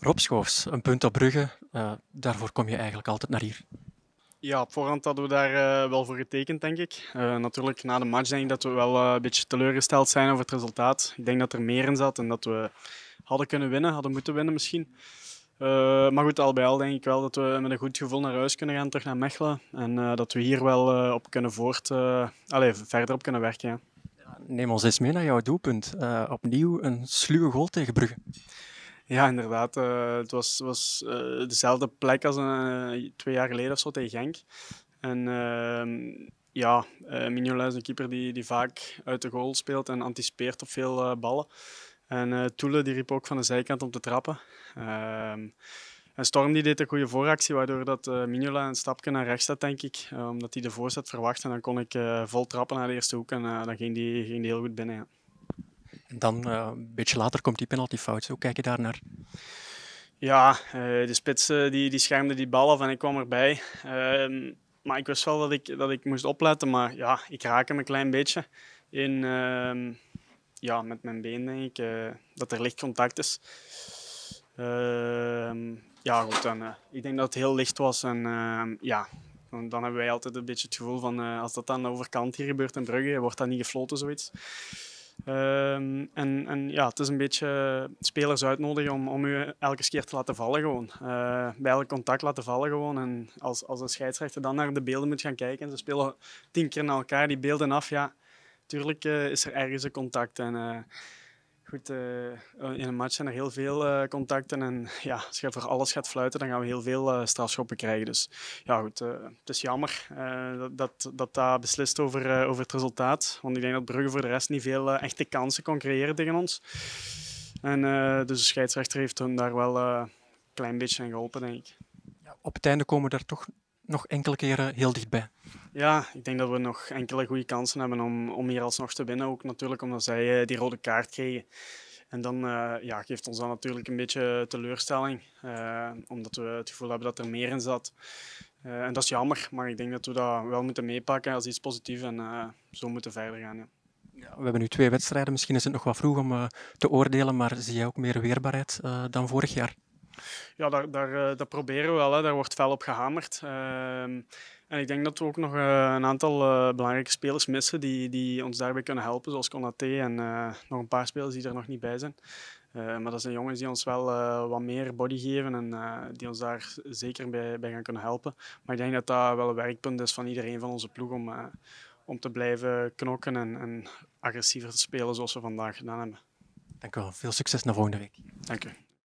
Rob Schoofs, een punt op Brugge. Eh, daarvoor kom je eigenlijk altijd naar hier. Ja, op voorhand hadden we daar eh, wel voor getekend, denk ik. Eh, natuurlijk, na de match denk ik dat we wel een beetje teleurgesteld zijn over het resultaat. Ik denk dat er meer in zat en dat we hadden kunnen winnen, hadden moeten winnen misschien. maar goed, al bij al denk ik wel dat we met een goed gevoel naar huis kunnen gaan, terug naar Mechelen. En dat we hier wel op kunnen voort, allez, verder op kunnen werken. Ja. Neem ons eens mee naar jouw doelpunt. opnieuw een sluwe goal tegen Brugge. Ja, inderdaad. Eh, het was, was eh, dezelfde plek als een, eh, twee jaar geleden of zo tegen Genk. En ehm, ja, Mignola is een keeper die, die vaak uit de goal speelt en anticipeert op veel ballen. En Toele die riep ook van de zijkant om te trappen. Ehm, en Storm die deed een goede vooractie, waardoor dat, Mignola een stapje naar rechts staat, denk ik. omdat hij de voorzet verwacht. En dan kon ik vol trappen naar de eerste hoek en dan ging die, ging die heel goed binnen. Ja. En dan eh, een beetje later komt die penaltyfout. Hoe kijk je daar naar? Ja, eh, de spits eh, die, die schermde die bal af en ik kwam erbij. Ehm, maar ik wist wel dat ik, dat ik moest opletten. Maar ja, ik raak hem een klein beetje in, ehm, ja, met mijn been, denk ik. dat er licht contact is. Ehm, ja, goed. ik denk dat het heel licht was. En ja, dan, hebben wij altijd een beetje het gevoel van... als dat aan de overkant hier gebeurt in Brugge, wordt dat niet gefloten, zoiets. Ehm, en, en ja, het is een beetje spelers uitnodigen om, om u elke keer te laten vallen gewoon. Eh, bij elk contact laten vallen gewoon. En als, als een scheidsrechter dan naar de beelden moet gaan kijken en ze spelen tien keer naar elkaar die beelden af, ja, tuurlijk eh, is er ergens een contact. En, eh, goed, eh, eh, in een match zijn er heel veel eh, contacten. En ja, als je voor alles gaat fluiten, dan gaan we heel veel uh, strafschoppen krijgen. Dus ja, goed, het is jammer dat, dat, dat dat beslist over, over het resultaat. Want ik denk dat Brugge voor de rest niet veel echte kansen kon creëren tegen ons. En dus de scheidsrechter heeft hun daar wel een klein beetje aan geholpen, denk ik. Ja, op het einde komen we daar toch nog enkele keren heel dichtbij. Ja, ik denk dat we nog enkele goede kansen hebben om, om hier alsnog te winnen. Ook natuurlijk omdat zij eh, die rode kaart kregen. En dan eh, ja, geeft ons dat natuurlijk een beetje teleurstelling, eh, omdat we het gevoel hebben dat er meer in zat. en dat is jammer, maar ik denk dat we dat wel moeten meepakken als iets positiefs en zo moeten verder gaan. Ja, we hebben nu twee wedstrijden, misschien is het nog wat vroeg om te oordelen, maar zie jij ook meer weerbaarheid dan vorig jaar? Ja, daar, daar, eh, dat proberen we wel. Hè. Daar wordt fel op gehamerd. Ehm, en ik denk dat we ook nog eh, een aantal eh, belangrijke spelers missen die, die ons daarbij kunnen helpen, zoals Konaté en nog een paar spelers die er nog niet bij zijn. maar dat zijn jongens die ons wel wat meer body geven en die ons daar zeker bij, bij gaan kunnen helpen. Maar ik denk dat dat wel een werkpunt is van iedereen van onze ploeg om, om te blijven knokken en, en agressiever te spelen zoals we vandaag gedaan hebben. Dank u wel. Veel succes naar volgende week. Dank u.